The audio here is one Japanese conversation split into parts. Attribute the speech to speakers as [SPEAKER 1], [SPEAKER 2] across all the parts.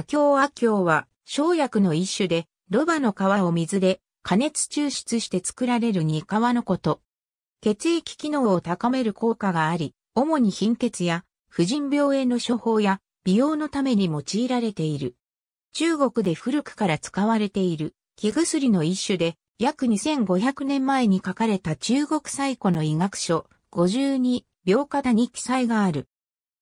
[SPEAKER 1] アキョウは、生薬の一種で、ロバの皮を水で加熱抽出して作られる煮皮のこと。血液機能を高める効果があり、主に貧血や、婦人病への処方や、美容のために用いられている。中国で古くから使われている、木薬の一種で、約2500年前に書かれた中国最古の医学書、52、病だに記載がある。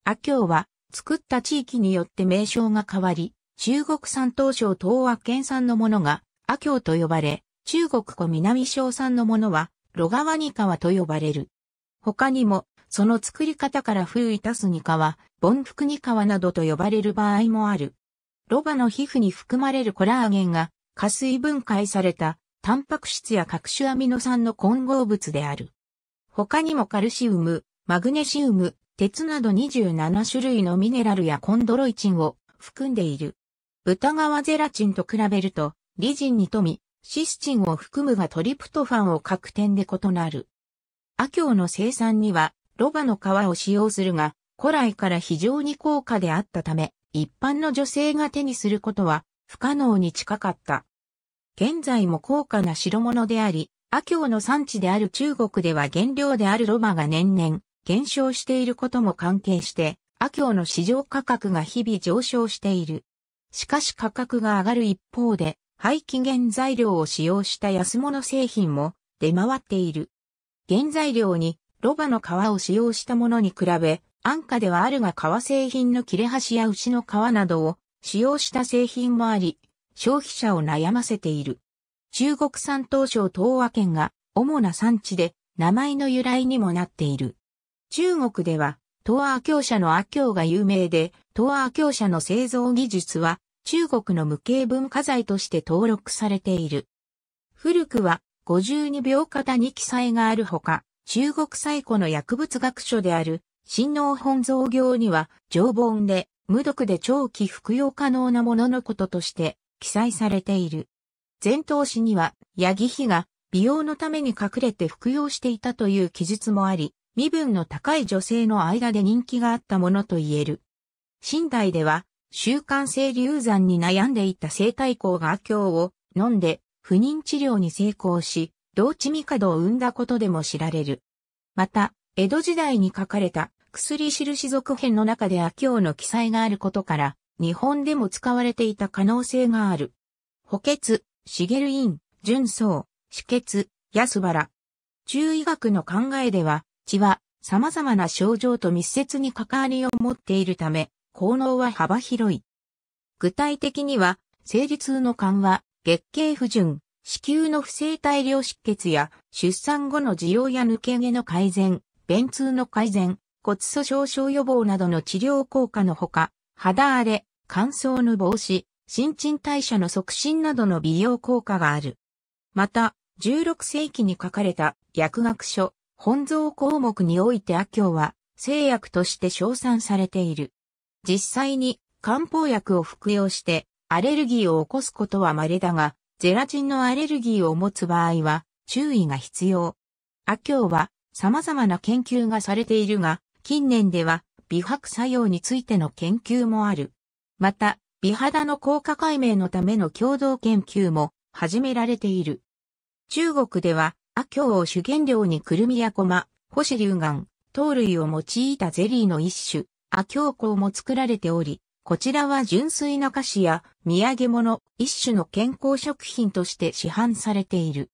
[SPEAKER 1] 阿京は、作った地域によって名称が変わり、中国産東省東亜県産のものが、阿京と呼ばれ、中国湖南省産のものは、ロガワニカワと呼ばれる。他にも、その作り方から風いたすニカワ、凡服ニカワなどと呼ばれる場合もある。ロバの皮膚に含まれるコラーゲンが、加水分解された、タンパク質や各種アミノ酸の混合物である。他にもカルシウム、マグネシウム、鉄など27種類のミネラルやコンドロイチンを含んでいる。豚革ゼラチンと比べると、リジンに富み、シスチンを含むがトリプトファンを各点で異なる。アキョウの生産には、ロバの皮を使用するが、古来から非常に高価であったため、一般の女性が手にすることは不可能に近かった。現在も高価な代物であり、阿京の産地である中国では原料であるロバが年々減少していることも関係して、阿キの市場価格が日々上昇している。しかし価格が上がる一方で、廃棄原材料を使用した安物製品も出回っている。原材料にロバの皮を使用したものに比べ、安価ではあるが革製品の切れ端や牛の皮などを使用した製品もあり、消費者を悩ませている。中国産東省東和県が主な産地で名前の由来にもなっている。中国では、東亜教社の阿教が有名で、東亜教社の製造技術は、中国の無形文化財として登録されている。古くは、52秒型に記載があるほか、中国最古の薬物学書である、新農本造業には、常本で、無毒で長期服用可能なもののこととして記載されている。前頭詩には、ヤギヒが美容のために隠れて服用していたという記述もあり、身分の高い女性の間で人気があったものと言える。身代では、習慣性流産に悩んでいた生体校が今日を飲んで不妊治療に成功し、同地帝を生んだことでも知られる。また、江戸時代に書かれた薬印続編の中で阿京の記載があることから、日本でも使われていた可能性がある。補欠、茂院、純宗、止血、安原。中医学の考えでは、血は様々な症状と密接に関わりを持っているため、効能は幅広い。具体的には、生理痛の緩和、月経不順、子宮の不正大量出血や出産後の需要や抜け毛の改善、便通の改善、骨粗鬆症予防などの治療効果のほか、肌荒れ、乾燥の防止、新陳代謝の促進などの美容効果がある。また、16世紀に書かれた薬学書、本草項目において阿京は製薬として称賛されている。実際に漢方薬を服用してアレルギーを起こすことは稀だが、ゼラチンのアレルギーを持つ場合は注意が必要。阿京は様々な研究がされているが、近年では美白作用についての研究もある。また、美肌の効果解明のための共同研究も始められている。中国では阿強を主原料にくるみやごま、星流岩、糖類を用いたゼリーの一種、阿強香も作られており、こちらは純粋な菓子や土産物、一種の健康食品として市販されている。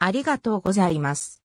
[SPEAKER 1] ありがとうございます。